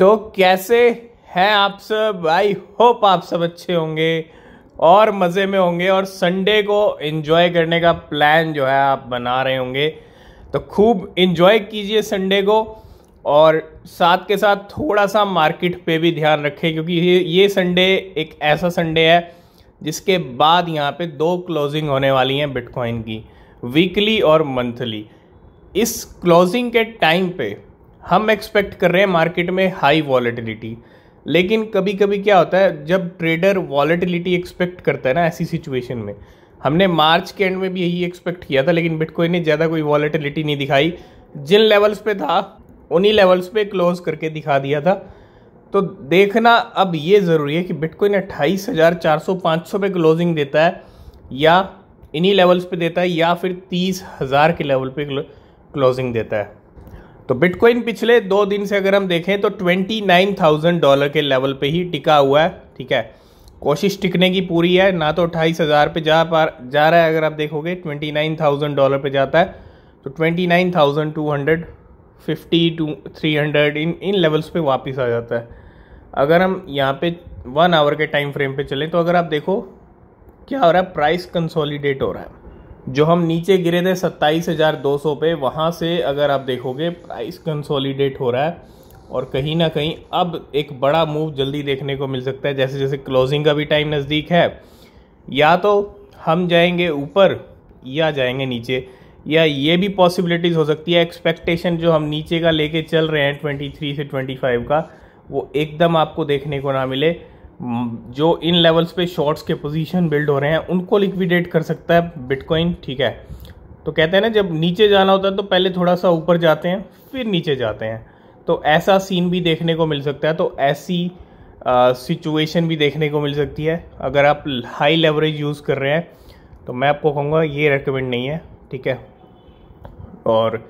तो कैसे हैं आप सब आई होप आप सब अच्छे होंगे और मज़े में होंगे और संडे को इन्जॉय करने का प्लान जो है आप बना रहे होंगे तो खूब इन्जॉय कीजिए संडे को और साथ के साथ थोड़ा सा मार्केट पे भी ध्यान रखें क्योंकि ये ये संडे एक ऐसा संडे है जिसके बाद यहाँ पे दो क्लोजिंग होने वाली हैं बिटकॉइन की वीकली और मंथली इस क्लोजिंग के टाइम पे हम एक्सपेक्ट कर रहे हैं मार्केट में हाई वॉलेटिलिटी लेकिन कभी कभी क्या होता है जब ट्रेडर वॉलेटिलिटी एक्सपेक्ट करता है ना ऐसी सिचुएशन में हमने मार्च के एंड में भी यही एक्सपेक्ट किया था लेकिन बिटकॉइन ने ज़्यादा कोई वॉलेटिलिटी नहीं दिखाई जिन लेवल्स पे था उन्हीं लेवल्स पे क्लोज करके दिखा दिया था तो देखना अब ये ज़रूरी है कि बिटकॉइन अट्ठाईस हज़ार चार सौ पाँच सौ पे क्लोजिंग देता है या इन्हीं लेवल्स पे देता है या फिर तीस हज़ार के लेवल पे क्लोजिंग देता है तो बिटकॉइन पिछले दो दिन से अगर हम देखें तो ट्वेंटी नाइन थाउजेंड डॉलर के लेवल पे ही टिका हुआ है ठीक है कोशिश टिकने की पूरी है ना तो अट्ठाईस हज़ार पे जा पा जा रहा है अगर आप देखोगे ट्वेंटी नाइन थाउजेंड डॉलर पे जाता है तो twenty nine thousand two hundred fifty two three hundred इन इन लेवल्स पे वापस आ जाता है अगर हम यहाँ पे वन आवर के टाइम फ्रेम पे चलें तो अगर आप देखो क्या हो रहा है प्राइस कंसोलिडेट हो रहा है जो हम नीचे गिरे थे सत्ताईस हज़ार दो सौ पे वहाँ से अगर आप देखोगे प्राइस कंसोलिडेट हो रहा है और कहीं ना कहीं अब एक बड़ा मूव जल्दी देखने को मिल सकता है जैसे जैसे क्लोजिंग का भी टाइम नज़दीक है या तो हम जाएंगे ऊपर या जाएंगे नीचे या ये भी पॉसिबिलिटीज़ हो सकती है एक्सपेक्टेशन जो हम नीचे का लेके चल रहे हैं 23 से 25 का वो एकदम आपको देखने को ना मिले जो इन लेवल्स पे शॉर्ट्स के पोजीशन बिल्ड हो रहे हैं उनको लिक्विडेट कर सकता है बिटकॉइन ठीक है तो कहते हैं ना जब नीचे जाना होता है तो पहले थोड़ा सा ऊपर जाते हैं फिर नीचे जाते हैं तो ऐसा सीन भी देखने को मिल सकता है तो ऐसी सिचुएशन भी देखने को मिल सकती है अगर आप हाई लेवरेज यूज़ कर रहे हैं तो मैं आपको कहूँगा ये रिकमेंड नहीं है ठीक है और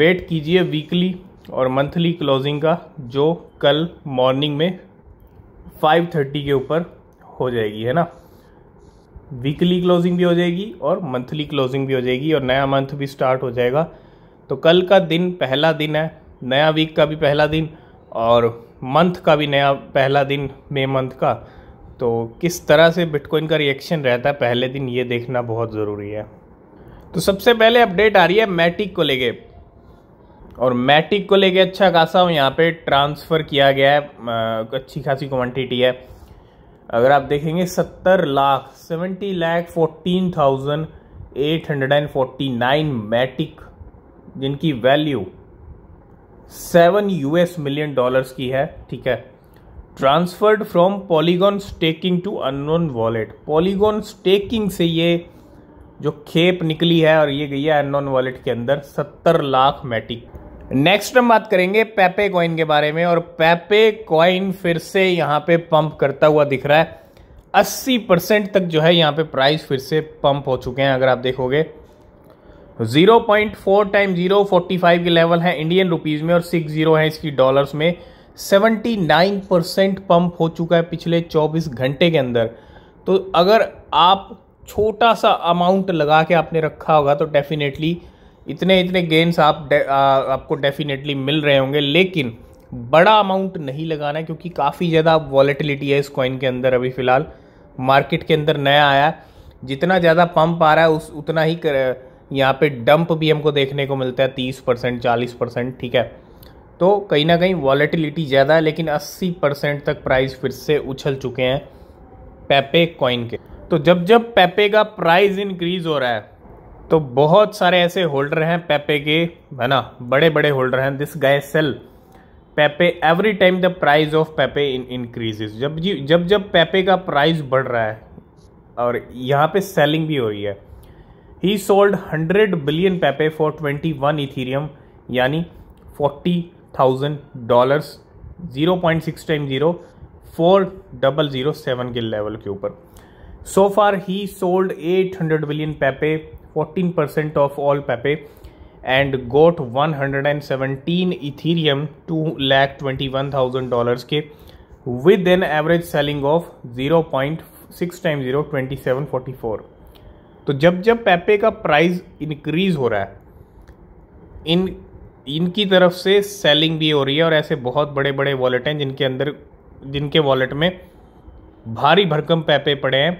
वेट कीजिए वीकली और मंथली क्लोजिंग का जो कल मॉर्निंग में फाइव थर्टी के ऊपर हो जाएगी है ना वीकली क्लोजिंग भी हो जाएगी और मंथली क्लोजिंग भी हो जाएगी और नया मंथ भी स्टार्ट हो जाएगा तो कल का दिन पहला दिन है नया वीक का भी पहला दिन और मंथ का भी नया पहला दिन मे मंथ का तो किस तरह से बिटकॉइन का रिएक्शन रहता है पहले दिन ये देखना बहुत ज़रूरी है तो सबसे पहले अपडेट आ रही है मैटिक को लेके और मैटिक को लेके अच्छा खासा यहाँ पे ट्रांसफ़र किया गया है अच्छी खासी क्वांटिटी है अगर आप देखेंगे सत्तर lakh seventy lakh fourteen thousand eight hundred and forty nine Matic जिनकी value seven US million dollars की है ठीक है transferred from Polygon staking to unknown wallet Polygon staking से ये जो खेप निकली है और ये गई है अननोन वॉलेट के अंदर सत्तर लाख मैटिक नेक्स्ट हम बात करेंगे पेपे कॉइन के बारे में और पेपे कॉइन फिर से यहाँ पे पंप करता हुआ दिख रहा है 80 परसेंट तक जो है यहाँ पे प्राइस फिर से पंप हो चुके हैं अगर आप देखोगे 0.4 टाइम जीरो के लेवल है इंडियन रुपीज में और सिक्स जीरो है इसकी डॉलर्स में 79 परसेंट पंप हो चुका है पिछले 24 घंटे के अंदर तो अगर आप छोटा सा अमाउंट लगा के आपने रखा होगा तो डेफिनेटली इतने इतने गेंस आप आ, आपको डेफिनेटली मिल रहे होंगे लेकिन बड़ा अमाउंट नहीं लगाना है क्योंकि काफ़ी ज़्यादा वॉलेटिलिटी है इस कॉइन के अंदर अभी फ़िलहाल मार्केट के अंदर नया आया जितना ज़्यादा पंप आ रहा है उस उतना ही कर, यहाँ पे डंप भी हमको देखने को मिलता है तीस परसेंट चालीस परसेंट ठीक है तो कहीं ना कहीं वॉलेटिलिटी ज़्यादा है लेकिन अस्सी परसेंट तक प्राइस फिर से उछल चुके हैं पेपे कॉइन के तो जब जब पेपे का प्राइस इंक्रीज हो रहा है तो बहुत सारे ऐसे होल्डर हैं पेपे के है ना बड़े बड़े होल्डर हैं this guy sell Pepe every time the price of Pepe in increases जब जी जब जब पेपे का प्राइस बढ़ रहा है और यहाँ पे सेलिंग भी हो रही है he sold hundred billion Pepe for twenty one Ethereum यानी forty thousand dollars zero point six time zero four double zero seven के लेवल के ऊपर so far he sold 800 billion Pepe fourteen percent of all Pepe and got one hundred and seventeen Ethereum two lakh twenty one thousand के with an average selling of zero point six time zero twenty seven तो जब जब पेपे का price increase हो रहा है इन इनकी तरफ से सेलिंग भी हो रही है और ऐसे बहुत बड़े बड़े वॉलेट हैं जिनके अंदर जिनके वॉलेट में भारी भरकम पैपे पड़े हैं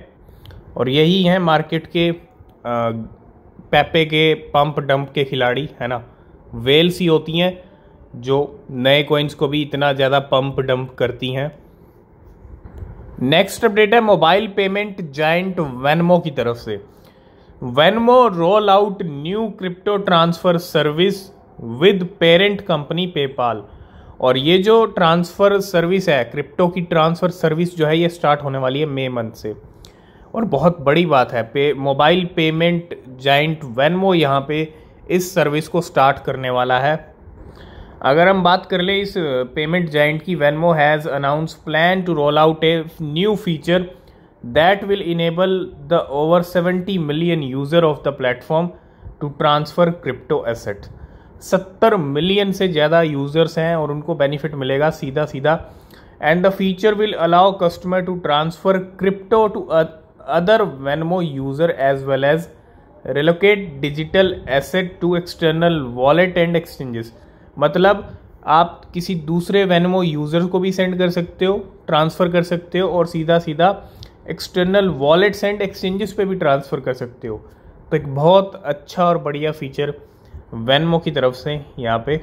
और यही हैं मार्केट के आ, पैपे के पंप डंप के खिलाड़ी है ना वेल्स ही होती हैं जो नए कोइंस को भी इतना ज़्यादा पंप डंप करती हैं नेक्स्ट अपडेट है मोबाइल पेमेंट जाइंट वेनमो की तरफ से Venmo roll out new crypto transfer service with parent company PayPal और ये जो ट्रांसफ़र सर्विस है क्रिप्टो की ट्रांसफ़र सर्विस जो है ये स्टार्ट होने वाली है मई मंथ से और बहुत बड़ी बात है पे मोबाइल पेमेंट जाइंट वेनमो यहाँ पे इस सर्विस को स्टार्ट करने वाला है अगर हम बात कर ले इस पेमेंट जाइंट की Venmo has announce plan to roll out a new feature that will enable the over 70 million user of the platform to transfer crypto asset सत्तर मिलियन से ज़्यादा यूज़र्स हैं और उनको बेनिफिट मिलेगा सीधा सीधा and the feature will allow customer to transfer crypto to other Venmo user as well as relocate digital asset to external wallet and exchanges मतलब आप किसी दूसरे वेनमो यूज़र को भी सेंड कर सकते हो ट्रांसफ़र कर सकते हो और सीधा सीधा एक्सटर्नल वॉलेट्स एंड एक्सचेंजेस पे भी ट्रांसफ़र कर सकते हो तो एक बहुत अच्छा और बढ़िया फीचर वेनमो की तरफ से यहाँ पे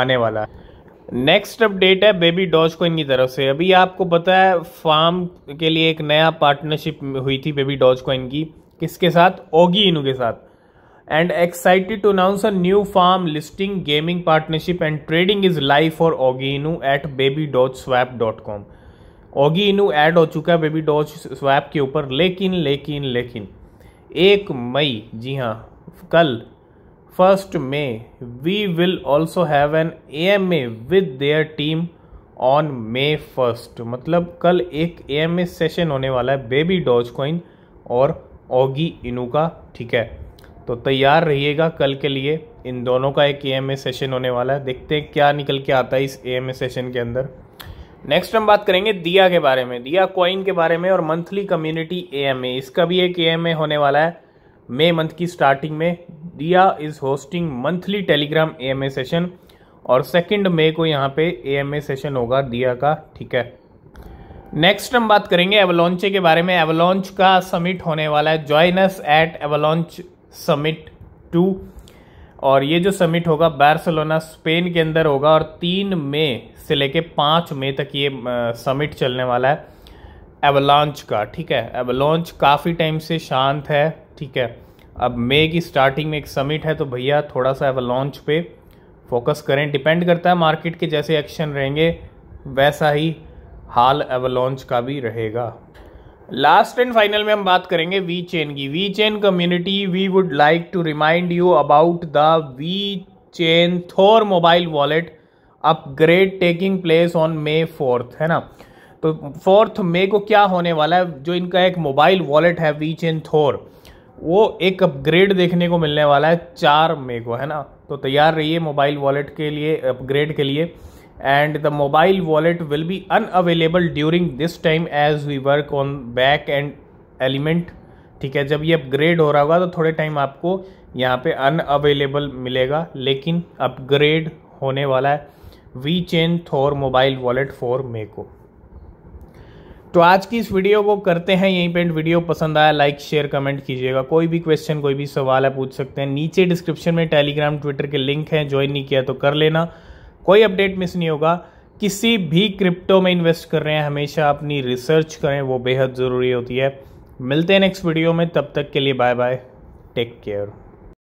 आने वाला है नेक्स्ट अपडेट है बेबी डॉज कोइन की तरफ से अभी आपको पता है फार्म के लिए एक नया पार्टनरशिप हुई थी बेबी डॉज कोइन की किसके साथ ओगी इनू के साथ and excited to announce a new farm listing gaming partnership and trading is live for Ogi Inu at Baby Doge Swap dot com Ogi Inu add हो चुका है बेबी डॉज स्वैप के ऊपर लेकिन लेकिन लेकिन एक मई जी हाँ कल we May, we will also have an AMA with their team on May 1st. मतलब कल एक AMA सेशन होने वाला है बेबी डॉज कॉइन और ओगी इनू का ठीक है तो तैयार रहिएगा कल के लिए इन दोनों का एक ए सेशन होने वाला है देखते हैं क्या निकल के आता है इस ए एम ए सेशन के अंदर नेक्स्ट हम बात करेंगे दिया के बारे में दिया कॉइन के बारे में और monthly community A M A इसका भी एक ए एम ए होने वाला है मे मंथ की स्टार्टिंग में दिया is hosting monthly Telegram A session और सेकेंड मे को यहाँ पे ए सेशन होगा दिया का ठीक है नेक्स्ट हम बात करेंगे एवलॉन्चे के बारे में एवलॉन्च का समिट होने वाला है join us at Avalanche summit two और ये जो समिट होगा बार्सिलोना स्पेन के अंदर होगा और तीन मे से लेके पाँच मई तक ये समिट चलने वाला है एवलॉन्च का ठीक है एवलॉन्च काफ़ी टाइम से शांत है ठीक है अब मई की स्टार्टिंग में एक समिट है तो भैया थोड़ा सा लॉन्च पे फोकस करें डिपेंड करता है मार्केट के जैसे एक्शन रहेंगे वैसा ही हाल लॉन्च का भी रहेगा लास्ट एंड फाइनल में हम बात करेंगे वी चेन की VeChain community we would like to remind you about the VeChain Thor mobile wallet upgrade taking place on May fourth है ना तो फोर्थ मे को क्या होने वाला है जो इनका एक मोबाइल वॉलेट है वी चेन थोर वो एक अपग्रेड देखने को मिलने वाला है चार मे को है ना तो तैयार रहिए मोबाइल वॉलेट के लिए अपग्रेड के लिए and the mobile wallet will be unavailable during this time as we work on back end element ठीक है जब ये अपग्रेड हो रहा होगा तो थोड़े टाइम आपको यहाँ पे अनअवेलेबल मिलेगा लेकिन अपग्रेड होने वाला है VeChain Thor mobile wallet for May को तो आज की इस वीडियो को करते हैं यहीं पे वीडियो पसंद आया लाइक शेयर कमेंट कीजिएगा कोई भी क्वेश्चन कोई भी सवाल है पूछ सकते हैं नीचे डिस्क्रिप्शन में टेलीग्राम ट्विटर के लिंक हैं ज्वाइन नहीं किया तो कर लेना कोई अपडेट मिस नहीं होगा किसी भी क्रिप्टो में इन्वेस्ट कर रहे हैं हमेशा अपनी रिसर्च करें वो बेहद ज़रूरी होती है मिलते हैं नेक्स्ट वीडियो में तब तक के लिए बाय बाय टेक केयर